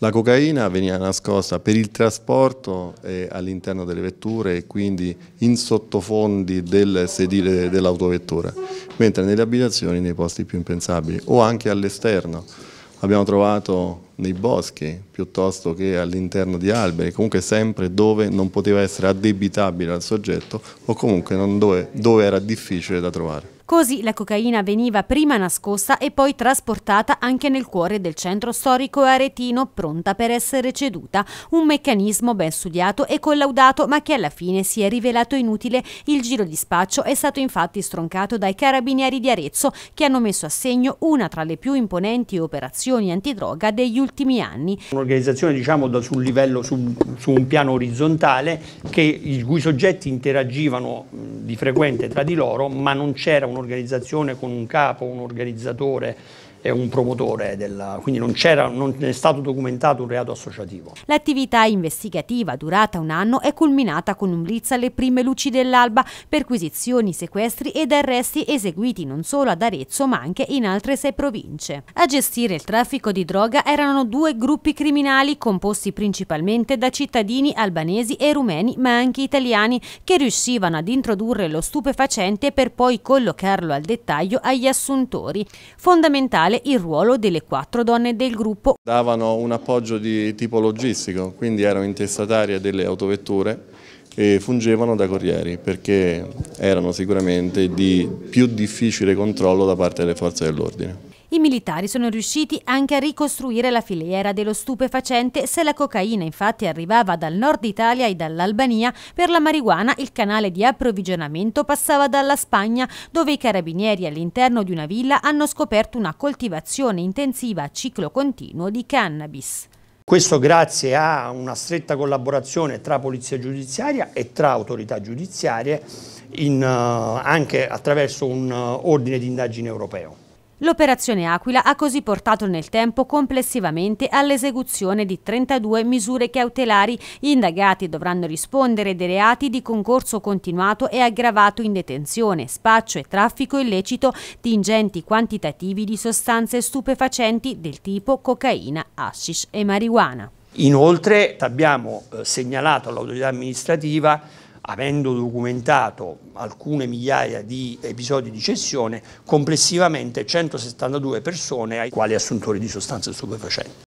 La cocaina veniva nascosta per il trasporto all'interno delle vetture e quindi in sottofondi del sedile dell'autovettura, mentre nelle abitazioni nei posti più impensabili o anche all'esterno. Abbiamo trovato nei boschi piuttosto che all'interno di alberi, comunque sempre dove non poteva essere addebitabile al soggetto o comunque dove, dove era difficile da trovare. Così la cocaina veniva prima nascosta e poi trasportata anche nel cuore del centro storico aretino, pronta per essere ceduta. Un meccanismo ben studiato e collaudato, ma che alla fine si è rivelato inutile. Il giro di spaccio è stato infatti stroncato dai carabinieri di Arezzo, che hanno messo a segno una tra le più imponenti operazioni antidroga degli ultimi anni. Un'organizzazione diciamo da sul livello, su, su un piano orizzontale, che, i cui soggetti interagivano di frequente tra di loro, ma non c'era un un'organizzazione con un capo, un organizzatore è un promotore, della, quindi non, non è stato documentato un reato associativo. L'attività investigativa durata un anno è culminata con un blitz alle prime luci dell'alba, perquisizioni, sequestri ed arresti eseguiti non solo ad Arezzo ma anche in altre sei province. A gestire il traffico di droga erano due gruppi criminali composti principalmente da cittadini albanesi e rumeni ma anche italiani che riuscivano ad introdurre lo stupefacente per poi collocarlo al dettaglio agli assuntori. Fondamentale vuole il ruolo delle quattro donne del gruppo. Davano un appoggio di tipo logistico, quindi erano intestatarie delle autovetture e fungevano da corrieri perché erano sicuramente di più difficile controllo da parte delle forze dell'ordine. I militari sono riusciti anche a ricostruire la filiera dello stupefacente se la cocaina infatti arrivava dal nord Italia e dall'Albania, per la marijuana il canale di approvvigionamento passava dalla Spagna dove i carabinieri all'interno di una villa hanno scoperto una coltivazione intensiva a ciclo continuo di cannabis. Questo grazie a una stretta collaborazione tra polizia giudiziaria e tra autorità giudiziarie in, eh, anche attraverso un eh, ordine di indagine europeo. L'operazione Aquila ha così portato nel tempo complessivamente all'esecuzione di 32 misure cautelari. Gli indagati dovranno rispondere dei reati di concorso continuato e aggravato in detenzione, spaccio e traffico illecito di ingenti quantitativi di sostanze stupefacenti del tipo cocaina, hashish e marijuana. Inoltre abbiamo eh, segnalato all'autorità amministrativa avendo documentato alcune migliaia di episodi di cessione, complessivamente 172 persone ai quali assuntori di sostanze stupefacenti.